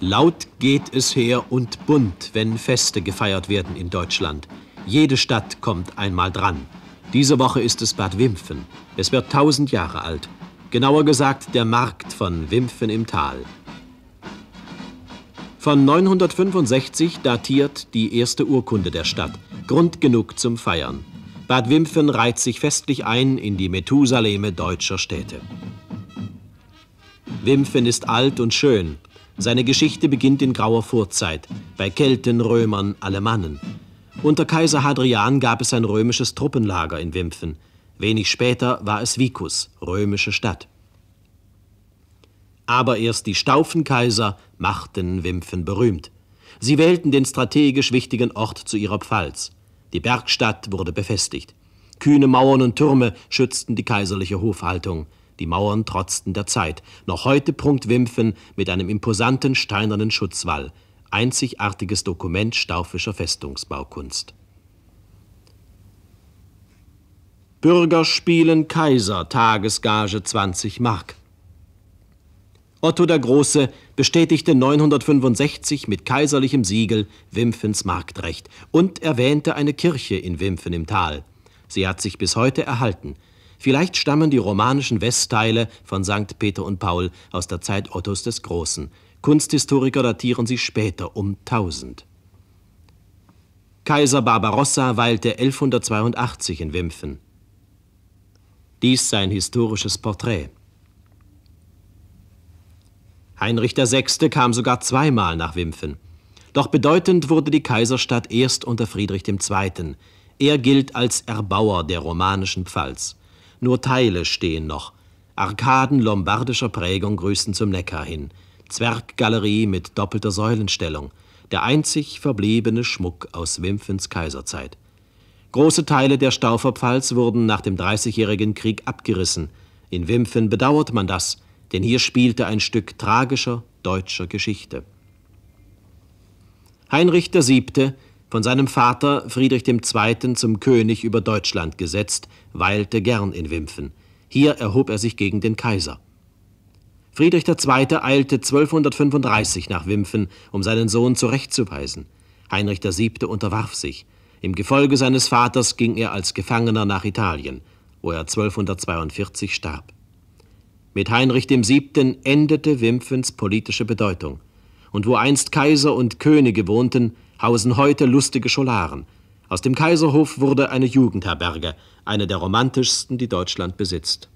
Laut geht es her und bunt, wenn Feste gefeiert werden in Deutschland. Jede Stadt kommt einmal dran. Diese Woche ist es Bad Wimpfen. Es wird 1000 Jahre alt. Genauer gesagt der Markt von Wimpfen im Tal. Von 965 datiert die erste Urkunde der Stadt. Grund genug zum Feiern. Bad Wimpfen reiht sich festlich ein in die Methusaleme deutscher Städte. Wimpfen ist alt und schön, seine Geschichte beginnt in grauer Vorzeit, bei Kelten, Römern, Alemannen. Unter Kaiser Hadrian gab es ein römisches Truppenlager in Wimpfen. Wenig später war es Vicus, römische Stadt. Aber erst die Staufenkaiser machten Wimpfen berühmt. Sie wählten den strategisch wichtigen Ort zu ihrer Pfalz. Die Bergstadt wurde befestigt. Kühne Mauern und Türme schützten die kaiserliche Hofhaltung. Die Mauern trotzten der Zeit. Noch heute prunkt Wimpfen mit einem imposanten steinernen Schutzwall. Einzigartiges Dokument staufischer Festungsbaukunst. Bürger spielen Kaiser, Tagesgage 20 Mark. Otto der Große bestätigte 965 mit kaiserlichem Siegel Wimpfens Marktrecht und erwähnte eine Kirche in Wimpfen im Tal. Sie hat sich bis heute erhalten. Vielleicht stammen die romanischen Westteile von St. Peter und Paul aus der Zeit Ottos des Großen. Kunsthistoriker datieren sie später um 1000. Kaiser Barbarossa weilte 1182 in Wimpfen. Dies sein historisches Porträt. Heinrich VI. kam sogar zweimal nach Wimpfen. Doch bedeutend wurde die Kaiserstadt erst unter Friedrich II. Er gilt als Erbauer der romanischen Pfalz. Nur Teile stehen noch. Arkaden lombardischer Prägung grüßen zum Neckar hin. Zwerggalerie mit doppelter Säulenstellung. Der einzig verbliebene Schmuck aus Wimpfens Kaiserzeit. Große Teile der Stauferpfalz wurden nach dem Dreißigjährigen Krieg abgerissen. In Wimpfen bedauert man das, denn hier spielte ein Stück tragischer deutscher Geschichte. Heinrich VII von seinem Vater Friedrich II. zum König über Deutschland gesetzt, weilte gern in Wimpfen. Hier erhob er sich gegen den Kaiser. Friedrich II. eilte 1235 nach Wimpfen, um seinen Sohn zurechtzuweisen. Heinrich VII. unterwarf sich. Im Gefolge seines Vaters ging er als Gefangener nach Italien, wo er 1242 starb. Mit Heinrich VII. endete Wimpfens politische Bedeutung. Und wo einst Kaiser und Könige wohnten, hausen heute lustige Scholaren. Aus dem Kaiserhof wurde eine Jugendherberge, eine der romantischsten, die Deutschland besitzt.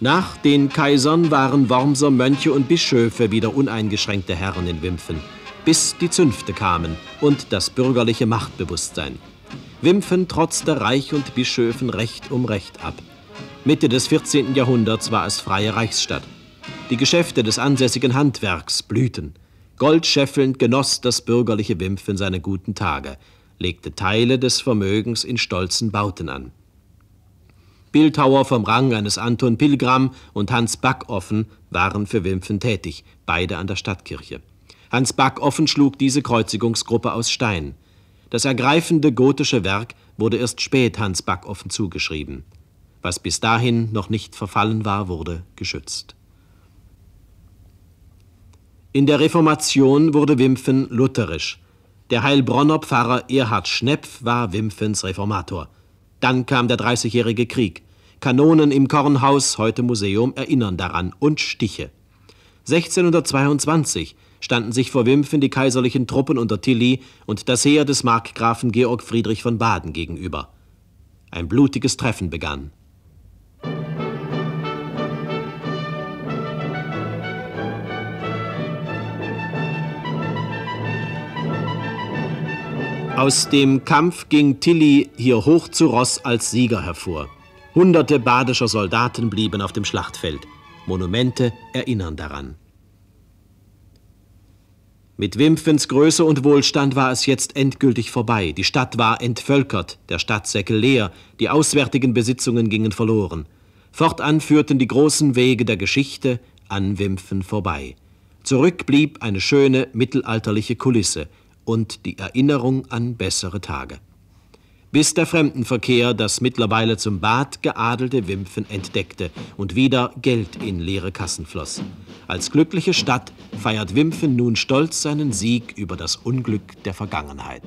Nach den Kaisern waren Wormser Mönche und Bischöfe wieder uneingeschränkte Herren in Wimpfen, bis die Zünfte kamen und das bürgerliche Machtbewusstsein. Wimpfen trotzte Reich und Bischöfen Recht um Recht ab. Mitte des 14. Jahrhunderts war es freie Reichsstadt. Die Geschäfte des ansässigen Handwerks blühten. Goldscheffelnd genoss das bürgerliche Wimpfen seine guten Tage, legte Teile des Vermögens in stolzen Bauten an. Bildhauer vom Rang eines Anton Pilgram und Hans Backoffen waren für Wimpfen tätig, beide an der Stadtkirche. Hans Backoffen schlug diese Kreuzigungsgruppe aus Stein. Das ergreifende gotische Werk wurde erst spät Hans Backoffen zugeschrieben. Was bis dahin noch nicht verfallen war, wurde geschützt. In der Reformation wurde Wimpfen lutherisch. Der Heilbronner Pfarrer Erhard Schnepf war Wimpfens Reformator. Dann kam der Dreißigjährige Krieg. Kanonen im Kornhaus, heute Museum, erinnern daran und Stiche. 1622 standen sich vor Wimpfen die kaiserlichen Truppen unter Tilly und das Heer des Markgrafen Georg Friedrich von Baden gegenüber. Ein blutiges Treffen begann. Aus dem Kampf ging Tilly hier hoch zu Ross als Sieger hervor. Hunderte badischer Soldaten blieben auf dem Schlachtfeld. Monumente erinnern daran. Mit Wimpfens Größe und Wohlstand war es jetzt endgültig vorbei. Die Stadt war entvölkert, der Stadtsäckel leer, die auswärtigen Besitzungen gingen verloren. Fortan führten die großen Wege der Geschichte an Wimpfen vorbei. Zurück blieb eine schöne mittelalterliche Kulisse – und die Erinnerung an bessere Tage. Bis der Fremdenverkehr das mittlerweile zum Bad geadelte Wimpfen entdeckte und wieder Geld in leere Kassen floss. Als glückliche Stadt feiert Wimpfen nun stolz seinen Sieg über das Unglück der Vergangenheit.